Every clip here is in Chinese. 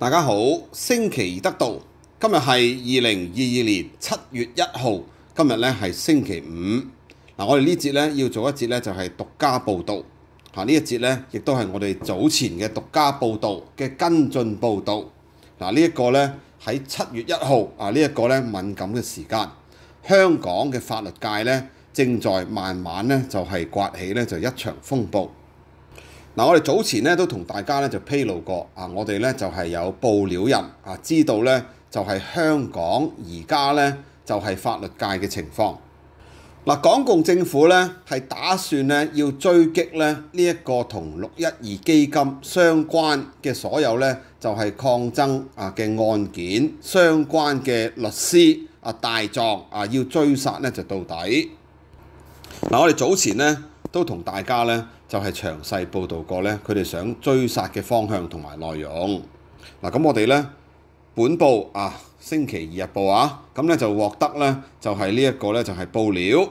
大家好，星期得道，今日係二零二二年七月一號，今日咧係星期五。嗱，我哋呢節咧要做一節咧就係獨家報導，吓呢一節咧亦都係我哋早前嘅獨家報導嘅跟進報導。嗱，呢一個咧喺七月一號啊，呢一個咧敏感嘅時間，香港嘅法律界咧正在慢慢咧就係刮起咧就一場風暴。嗱，我哋早前咧都同大家咧就披露過啊，我哋咧就係有報料人啊，知道咧就係香港而家咧就係法律界嘅情況。嗱，港共政府咧係打算咧要追擊咧呢一個同六一二基金相關嘅所有咧就係抗爭啊嘅案件相關嘅律師啊大狀啊要追殺咧就到底。嗱，我哋早前咧都同大家咧。就係詳細報導過咧，佢哋想追殺嘅方向同埋內容。嗱，咁我哋咧，本報啊，星期二日報啊，咁咧就獲得咧，就係呢一個咧，就係報料。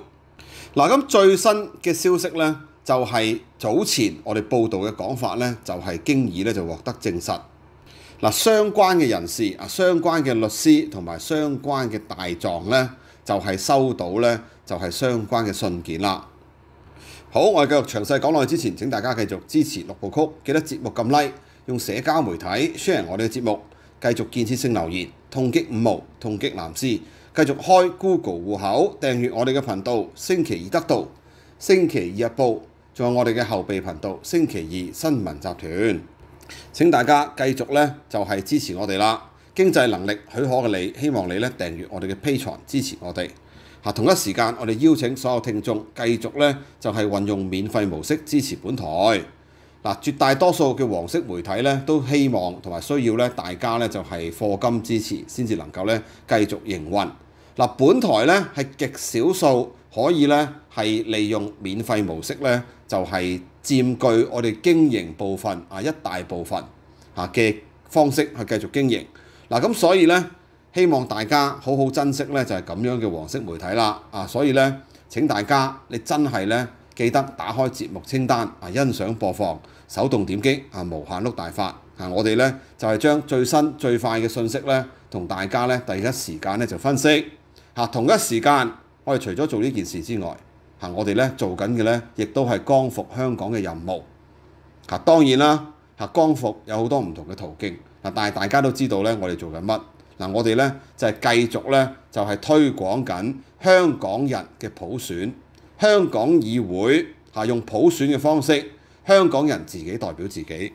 嗱，咁最新嘅消息咧，就係早前我哋報導嘅講法咧，就係經已咧就獲得證實。嗱，相關嘅人士啊，相關嘅律師同埋相關嘅大狀咧，就係收到咧，就係相關嘅信件啦。好，我哋繼續詳細講落去之前，請大家繼續支持六部曲，記得節目撳 Like，用社交媒體 share 我哋嘅節目，繼續建設性留言，痛擊五毛，痛擊藍絲，繼續開 Google 户口訂閱我哋嘅頻道星期二得到，星期二日報，仲有我哋嘅後備頻道星期二新聞集團。請大家繼續咧，就係支持我哋啦。經濟能力許可嘅你，希望你咧訂閱我哋嘅披財支持我哋。嚇同一時間，我哋邀請所有聽眾繼續咧，就係運用免費模式支持本台。嗱，絕大多數嘅黃色媒體咧，都希望同埋需要咧，大家咧就係貨金支持，先至能夠咧繼續營運。嗱，本台咧係極少數可以咧係利用免費模式咧，就係佔據我哋經營部分啊一大部分嚇嘅方式去繼續經營。嗱，咁所以咧。希望大家好好珍惜咧，就係咁樣嘅黃色媒體啦啊！所以咧，請大家你真係咧記得打開節目清單啊，欣賞播放，手動點擊啊，無限碌大發啊！我哋咧就係將最新最快嘅信息咧同大家咧第一時間咧就分析嚇。同一時間，我哋除咗做呢件事之外嚇，我哋咧做緊嘅咧亦都係光復香港嘅任務嚇。當然啦嚇，光復有好多唔同嘅途徑啊，但係大家都知道咧，我哋做緊乜？嗱，我哋咧就係繼續咧，就係推廣緊香港人嘅普選，香港議會嚇用普選嘅方式，香港人自己代表自己。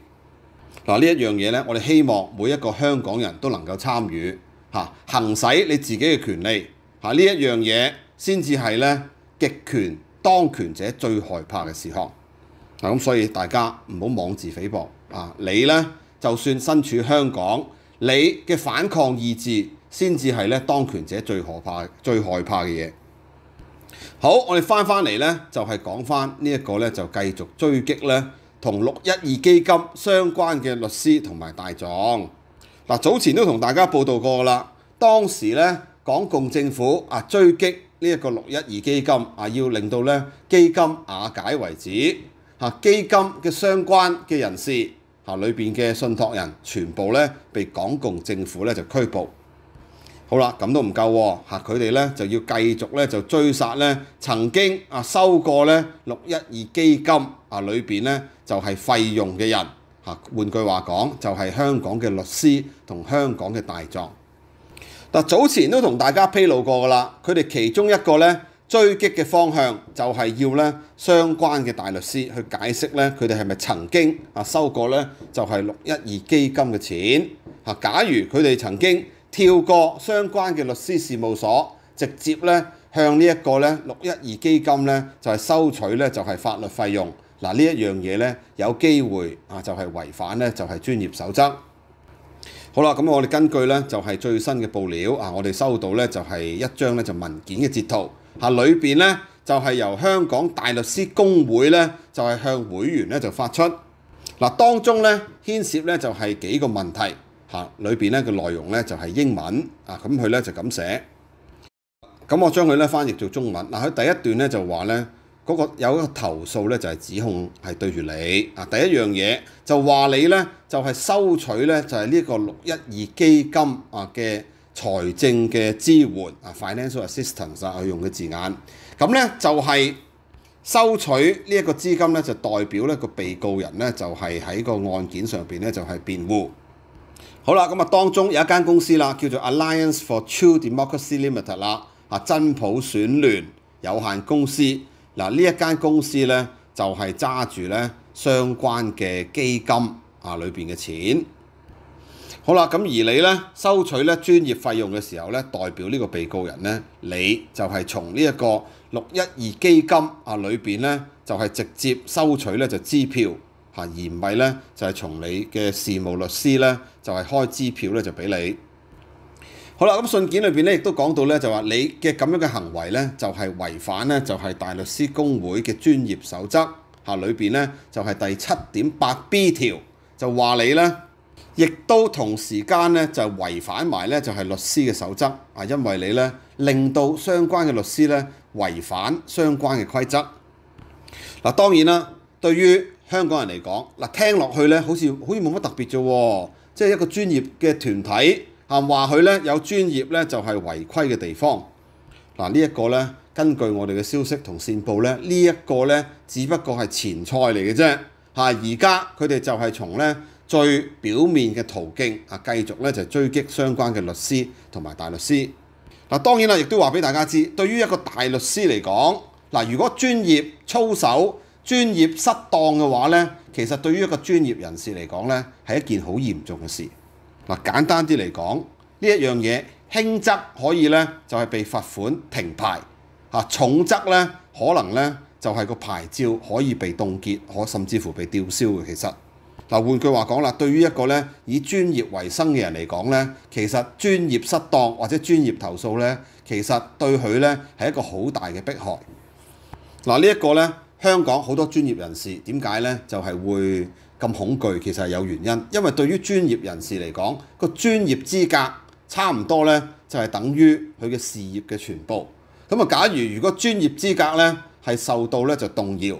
嗱呢一樣嘢咧，我哋希望每一個香港人都能夠參與嚇，行使你自己嘅權利嚇。呢一樣嘢先至係咧極權當權者最害怕嘅事項。啊咁，所以大家唔好妄自菲薄啊！你咧就算身處香港。你嘅反抗意志先至係咧當權者最可怕、最害怕嘅嘢。好，我哋翻翻嚟咧，就係講翻呢一個咧，就繼續追擊咧同六一二基金相關嘅律師同埋大狀。嗱，早前都同大家報道過啦，當時咧港共政府啊追擊呢一個六一二基金啊，要令到咧基金瓦解為止。嚇，基金嘅相關嘅人士。嚇，裏邊嘅信託人全部咧被港共政府咧就拘捕。好啦，咁都唔夠，嚇佢哋咧就要繼續咧就追殺咧曾經啊收過咧六一二基金啊裏邊咧就係費用嘅人嚇。換句話講，就係香港嘅律師同香港嘅大狀。嗱，早前都同大家披露過噶啦，佢哋其中一個咧。追擊嘅方向就係要咧相關嘅大律師去解釋咧，佢哋係咪曾經啊收過咧就係六一二基金嘅錢啊？假如佢哋曾經跳過相關嘅律師事務所，直接咧向呢一個咧六一二基金咧就係收取咧就係法律費用嗱，呢一樣嘢咧有機會啊就係違反咧就係專業守則。好啦，咁我哋根據咧就係最新嘅報料啊，我哋收到咧就係一張咧就文件嘅截圖。嚇，裏邊咧就係由香港大律師公會咧就係向會員咧就發出，嗱當中咧牽涉咧就係幾個問題，嚇，裏邊咧嘅內容咧就係英文，啊，咁佢咧就咁寫，咁我將佢咧翻譯做中文，嗱佢第一段咧就話咧嗰個有一個投訴咧就係指控係對住你，啊第一樣嘢就話你咧就係收取咧就係呢個六一二基金啊嘅。財政嘅支援啊，financial assistance 啊，佢用嘅字眼，咁咧就係收取呢一個資金咧，就代表咧個被告人咧就係喺個案件上邊咧就係辯護。好啦，咁啊當中有一間公司啦，叫做 Alliance for True d e m o c r a c y Limited 啦，啊真普選聯有限公司。嗱呢一間公司咧就係揸住咧相關嘅基金啊裏邊嘅錢。好啦，咁而你咧收取咧專業費用嘅時候咧，代表呢個被告人咧，你就係從呢一個六一二基金啊裏邊咧，就係直接收取咧就支票嚇，而唔係咧就係從你嘅事務律師咧就係開支票咧就俾你。好啦，咁信件裏邊咧亦都講到咧就話你嘅咁樣嘅行為咧就係違反咧就係大律師公會嘅專業守則嚇裏邊咧就係第七點八 B 條就話你咧。亦都同時間咧就違反埋咧就係律師嘅守則啊，因為你咧令到相關嘅律師咧違反相關嘅規則。嗱當然啦，對於香港人嚟講，嗱聽落去咧好似好似冇乜特別啫，即係一個專業嘅團體啊，話佢咧有專業咧就係違規嘅地方。嗱呢一個咧根據我哋嘅消息同線報咧，呢一個咧只不過係前菜嚟嘅啫。嚇，而家佢哋就係從咧。最表面嘅途徑啊，繼續咧就追擊相關嘅律師同埋大律師。嗱，當然啦，亦都話俾大家知，對於一個大律師嚟講，嗱，如果專業操守專業失當嘅話咧，其實對於一個專業人士嚟講咧，係一件好嚴重嘅事。嗱，簡單啲嚟講，呢一樣嘢輕則可以咧就係被罰款停牌，嚇重則咧可能咧就係個牌照可以被凍結，可甚至乎被吊銷嘅。其實。嗱，換句話講啦，對於一個咧以專業為生嘅人嚟講咧，其實專業失當或者專業投訴咧，其實對佢咧係一個好大嘅迫害。嗱，呢一個咧，香港好多專業人士點解咧就係會咁恐懼？其實係有原因，因為對於專業人士嚟講，個專業資格差唔多咧就係等於佢嘅事業嘅全部。咁啊，假如如果專業資格咧係受到咧就動搖。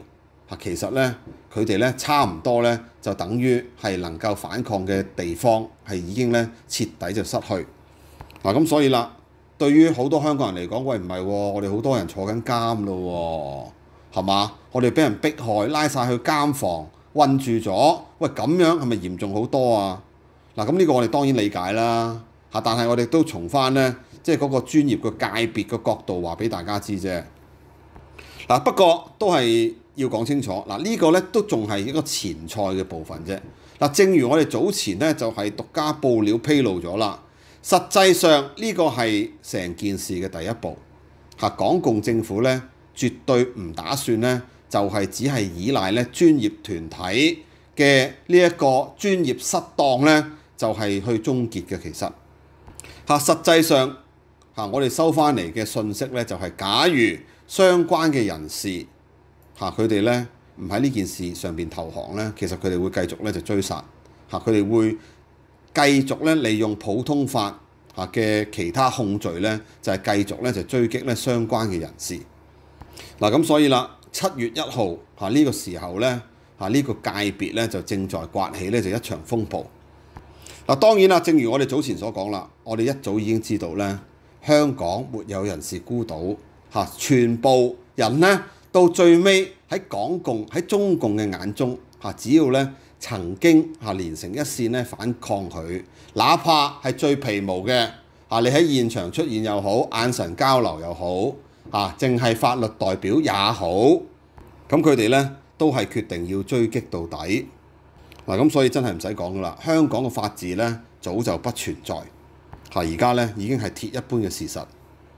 其實咧，佢哋咧差唔多咧，就等於係能夠反抗嘅地方係已經咧徹底就失去。嗱，咁所以啦，對於好多香港人嚟講，喂唔係，我哋好多人坐緊監咯，係嘛？我哋俾人迫害，拉曬去監房，困住咗。喂，咁樣係咪嚴重好多啊？嗱，咁呢個我哋當然理解啦。嚇，但係我哋都從翻咧，即係嗰個專業嘅界別嘅角度話俾大家知啫。嗱，不過都係。要講清楚嗱，呢個咧都仲係一個前菜嘅部分啫。嗱，正如我哋早前咧就係獨家報料披露咗啦，實際上呢個係成件事嘅第一步。嚇，港共政府咧絕對唔打算咧就係只係依賴咧專業團體嘅呢一個專業失當咧就係去終結嘅。其實嚇，實際上我哋收翻嚟嘅信息咧就係，假如相關嘅人士。嚇！佢哋咧唔喺呢件事上邊投降咧，其實佢哋會繼續咧就追殺嚇。佢哋會繼續咧利用普通法嚇嘅其他控罪咧，就係繼續咧就追擊咧相關嘅人士嗱。咁所以啦，七月一號嚇呢個時候咧嚇呢個界別咧就正在刮起咧就一場風暴嗱。當然啦，正如我哋早前所講啦，我哋一早已經知道咧，香港沒有人是孤島嚇，全部人咧。到最尾喺港共喺中共嘅眼中只要咧曾經嚇連成一線咧反抗佢，哪怕係最皮毛嘅你喺現場出現又好，眼神交流又好淨係法律代表也好，咁佢哋咧都係決定要追擊到底嗱，咁所以真係唔使講噶啦，香港嘅法治咧早就不存在，嚇而家咧已經係鐵一般嘅事實。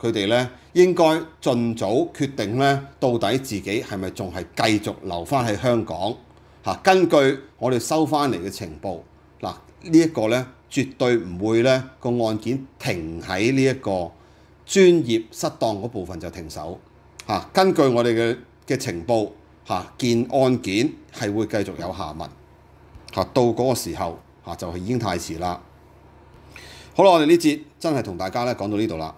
佢哋咧應該盡早決定咧，到底自己係咪仲係繼續留翻喺香港？嚇，根據我哋收翻嚟嘅情報，嗱呢一個咧絕對唔會咧個案件停喺呢一個專業失當嗰部分就停手。嚇，根據我哋嘅嘅情報，嚇件案件係會繼續有下文。嚇，到嗰個時候嚇就係已經太遲啦。好啦，我哋呢節真係同大家咧講到呢度啦。